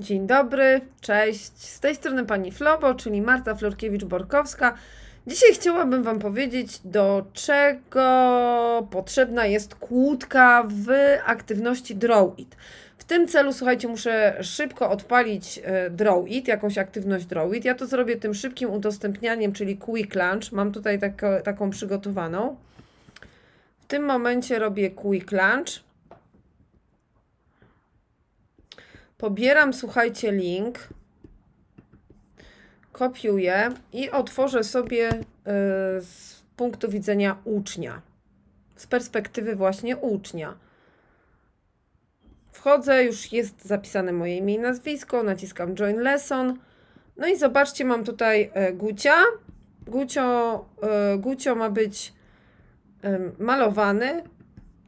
Dzień dobry, cześć. Z tej strony pani Flobo, czyli Marta Florkiewicz-Borkowska. Dzisiaj chciałabym Wam powiedzieć, do czego potrzebna jest kłódka w aktywności Drawit. W tym celu, słuchajcie, muszę szybko odpalić e, Drawit, jakąś aktywność Drawit. Ja to zrobię tym szybkim udostępnianiem, czyli Quick Lunch. Mam tutaj taką przygotowaną. W tym momencie robię Quick Lunch. Pobieram, słuchajcie, link. Kopiuję i otworzę sobie y, z punktu widzenia ucznia. Z perspektywy właśnie ucznia. Wchodzę, już jest zapisane moje imię i nazwisko, naciskam join lesson. No i zobaczcie, mam tutaj y, Gucia. Gucio, y, Gucio ma być malowany,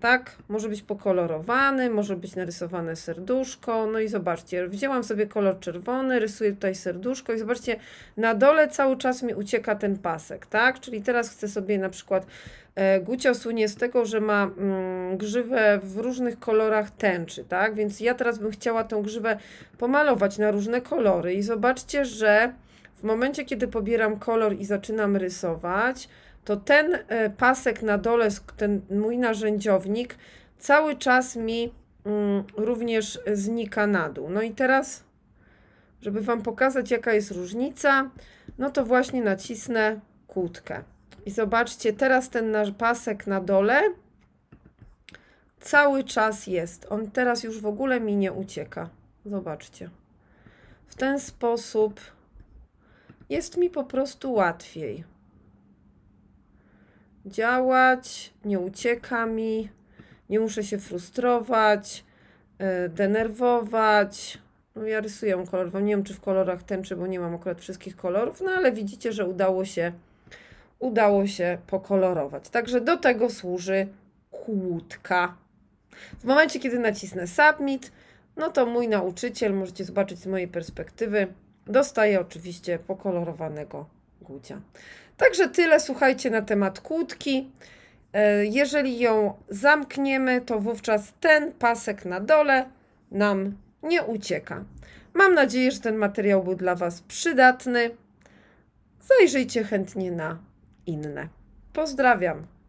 tak? Może być pokolorowany, może być narysowane serduszko. No i zobaczcie, wzięłam sobie kolor czerwony, rysuję tutaj serduszko i zobaczcie, na dole cały czas mi ucieka ten pasek, tak? Czyli teraz chcę sobie na przykład e, Gucia sunie z tego, że ma mm, grzywę w różnych kolorach tęczy, tak? Więc ja teraz bym chciała tą grzywę pomalować na różne kolory i zobaczcie, że w momencie, kiedy pobieram kolor i zaczynam rysować, to ten e, pasek na dole, ten mój narzędziownik, cały czas mi mm, również znika na dół. No i teraz, żeby Wam pokazać, jaka jest różnica, no to właśnie nacisnę kłódkę. I zobaczcie, teraz ten nasz pasek na dole cały czas jest. On teraz już w ogóle mi nie ucieka. Zobaczcie. W ten sposób jest mi po prostu łatwiej. Działać, nie ucieka mi, nie muszę się frustrować, e, denerwować. No ja rysuję kolor, nie wiem czy w kolorach tęczy, bo nie mam akurat wszystkich kolorów, no ale widzicie, że udało się, udało się pokolorować. Także do tego służy kłódka. W momencie, kiedy nacisnę submit, no to mój nauczyciel, możecie zobaczyć z mojej perspektywy, dostaje oczywiście pokolorowanego gucia. Także tyle, słuchajcie, na temat kłódki. E, jeżeli ją zamkniemy, to wówczas ten pasek na dole nam nie ucieka. Mam nadzieję, że ten materiał był dla Was przydatny. Zajrzyjcie chętnie na inne. Pozdrawiam.